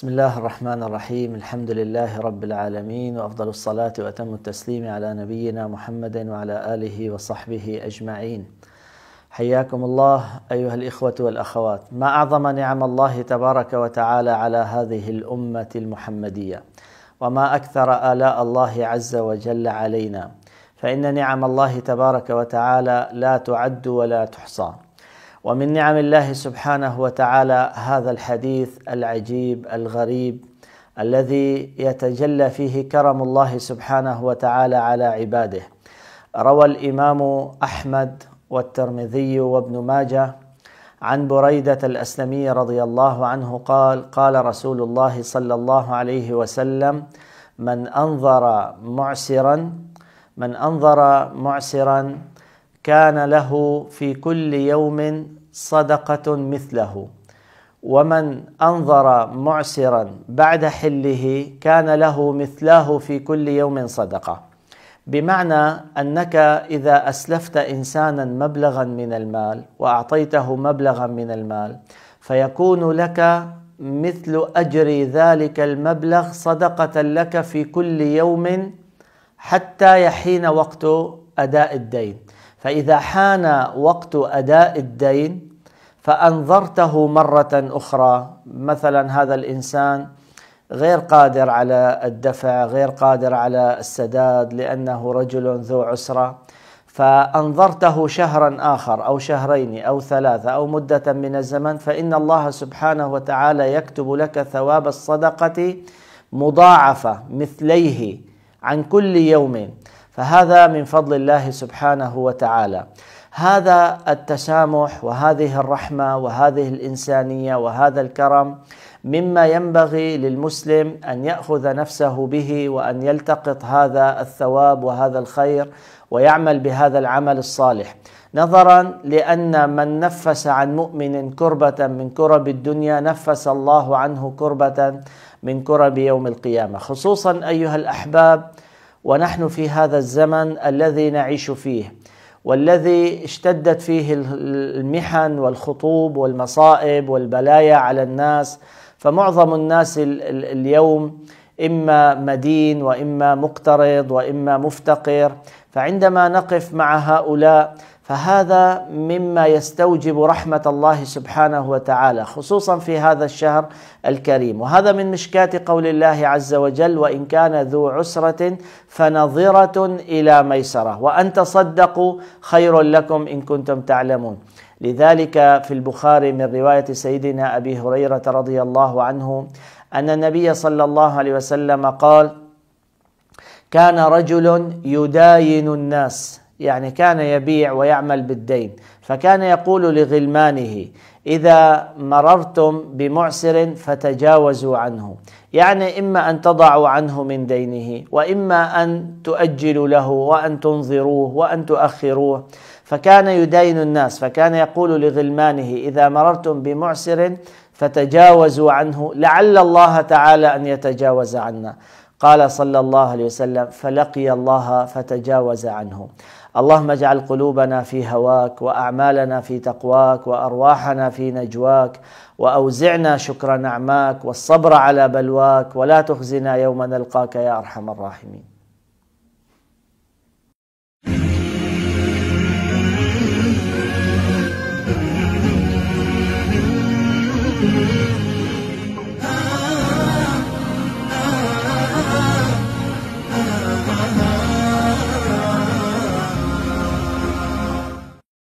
بسم الله الرحمن الرحيم الحمد لله رب العالمين وافضل الصلاه واتم التسليم على نبينا محمد وعلى اله وصحبه اجمعين حياكم الله ايها الاخوه والاخوات ما اعظم نعم الله تبارك وتعالى على هذه الامه المحمديه وما اكثر الاء الله عز وجل علينا فان نعم الله تبارك وتعالى لا تعد ولا تحصى ومن نعم الله سبحانه وتعالى هذا الحديث العجيب الغريب الذي يتجلى فيه كرم الله سبحانه وتعالى على عباده روى الامام احمد والترمذي وابن ماجه عن بريده الاسلمي رضي الله عنه قال قال رسول الله صلى الله عليه وسلم من انظر معسرا من انظر معسرا كان له في كل يوم صدقة مثله ومن أنظر معسرا بعد حله كان له مثله في كل يوم صدقة بمعنى أنك إذا أسلفت إنسانا مبلغا من المال وأعطيته مبلغا من المال فيكون لك مثل أجر ذلك المبلغ صدقة لك في كل يوم حتى يحين وقت أداء الدين فإذا حان وقت أداء الدين فأنظرته مرة أخرى مثلا هذا الإنسان غير قادر على الدفع غير قادر على السداد لأنه رجل ذو عسرة فأنظرته شهرا آخر أو شهرين أو ثلاثة أو مدة من الزمن فإن الله سبحانه وتعالى يكتب لك ثواب الصدقة مضاعفة مثليه عن كل يوم فهذا من فضل الله سبحانه وتعالى هذا التسامح وهذه الرحمه وهذه الانسانيه وهذا الكرم مما ينبغي للمسلم ان ياخذ نفسه به وان يلتقط هذا الثواب وهذا الخير ويعمل بهذا العمل الصالح نظرا لان من نفس عن مؤمن كربه من كرب الدنيا نفس الله عنه كربه من كرب يوم القيامه خصوصا ايها الاحباب ونحن في هذا الزمن الذي نعيش فيه والذي اشتدت فيه المحن والخطوب والمصائب والبلايا على الناس فمعظم الناس اليوم اما مدين واما مقترض واما مفتقر فعندما نقف مع هؤلاء فهذا مما يستوجب رحمة الله سبحانه وتعالى خصوصا في هذا الشهر الكريم وهذا من مشكاة قول الله عز وجل وإن كان ذو عسرة فنظرة إلى ميسرة وأن تصدقوا خير لكم إن كنتم تعلمون لذلك في البخاري من رواية سيدنا أبي هريرة رضي الله عنه أن النبي صلى الله عليه وسلم قال كان رجل يداين الناس يعني كان يبيع ويعمل بالدين فكان يقول لغلمانه إذا مررتم بمعسر فتجاوزوا عنه يعني إما أن تضعوا عنه من دينه وإما أن تؤجلوا له وأن تنظروه وأن تؤخروه فكان يدين الناس فكان يقول لغلمانه إذا مررتم بمعسر فتجاوزوا عنه لعل الله تعالى أن يتجاوز عنا قال صلى الله عليه وسلم فلقي الله فتجاوز عنه اللهم اجعل قلوبنا في هواك واعمالنا في تقواك وارواحنا في نجواك واوزعنا شكر نعماك والصبر على بلواك ولا تخزنا يوم نلقاك يا ارحم الراحمين